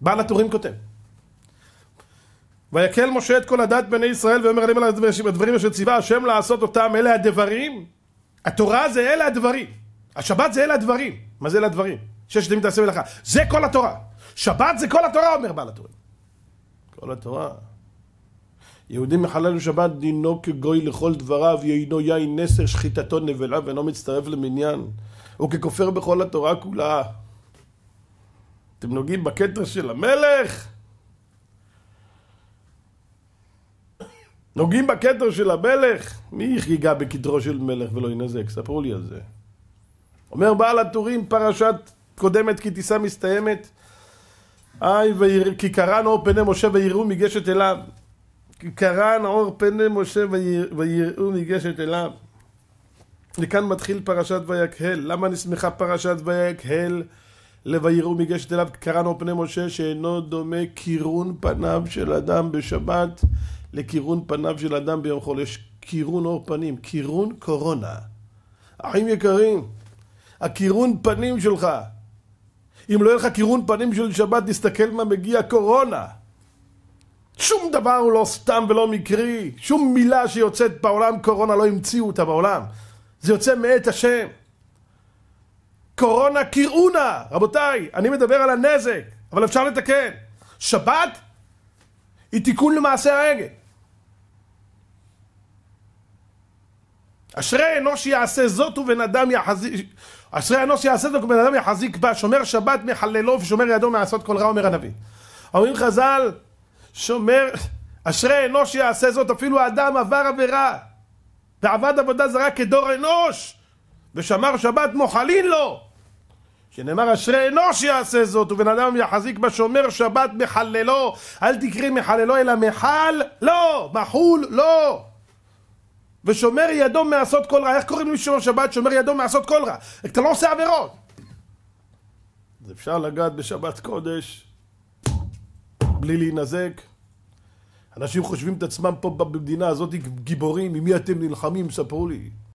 בעל הטורים כותב. ויקל משה את כל הדת בני ישראל ויאמר עליהם על הדברים אשר ציווה השם לעשות אותם אלה הדברים התורה זה אלה הדברים השבת זה אלה הדברים מה זה אלה הדברים? ששת ימים תעשה מלאכה זה כל התורה שבת זה כל התורה אומר בעל התורה כל התורה יהודי מחלל שבת דינו כגוי לכל דבריו יינו יין נסר שחיטתו נבלה ואינו מצטרף למניין וככופר בכל התורה כולה אתם נוגעים בכתר של המלך? נוגעים בכתר של המלך? מי יחגגה בכתרו של מלך ולא ינזק? ספרו לי על זה. אומר בעל הטורים, פרשת קודמת כי טיסה מסתיימת. אי, ויר... כי קרן אור פני משה ויראו מגשת אליו. כי קרן אור פני משה ויר... ויראו מגשת אליו. וכאן מתחיל פרשת ויקהל. למה נסמכה פרשת ויקהל? ל"ויראו מגשת אליו קראנו פני משה שאינו דומה קירון פניו של אדם בשבת לקירון פניו של אדם ביום חול. יש קירון אור פנים, קירון קורונה. אחים יקרים, הקירון פנים שלך. אם לא יהיה לך קירון פנים של שבת, תסתכל מה מגיע קורונה. שום דבר הוא לא סתם ולא מקרי. שום מילה שיוצאת בעולם קורונה לא המציאו אותה בעולם. זה יוצא מאת השם. קורונה קיראונה. רבותיי, אני מדבר על הנזק, אבל אפשר לתקן. שבת היא תיקון למעשה ההגה. אשרי אנוש יעשה זאת ובן אדם יחזיק... אשרי אנוש יעשה זאת ובן אדם יחזיק בה. שומר שבת מחללו ושומר ידו מעשות כל רע, אומר הנביא. אומרים חז"ל, שומר... אשרי אנוש יעשה זאת, אפילו האדם עבר עבירה ועבד עבודה זרה כדור אנוש ושמר שבת מוחלין לו שנאמר אשרי אנוש יעשה זאת, ובן אדם יחזיק בשומר שבת מחללו, אל תקרא מחללו אלא מחל, לא, מחול, לא. ושומר ידו מעשות כל רע, איך קוראים לשומר שבת? שומר ידו מעשות כל רע. אתה לא עושה עבירות. אז אפשר לגעת בשבת קודש בלי להינזק. אנשים חושבים את עצמם פה במדינה הזאת גיבורים, עם מי אתם נלחמים? ספרו לי.